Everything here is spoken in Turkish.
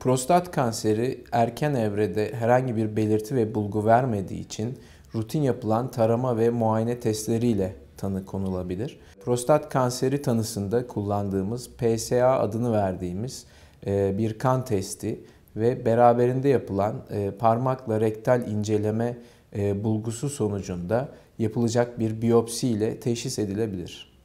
Prostat kanseri erken evrede herhangi bir belirti ve bulgu vermediği için rutin yapılan tarama ve muayene testleriyle tanı konulabilir. Prostat kanseri tanısında kullandığımız PSA adını verdiğimiz e, bir kan testi ve beraberinde yapılan e, parmakla rektal inceleme e, bulgusu sonucunda yapılacak bir biyopsi ile teşhis edilebilir.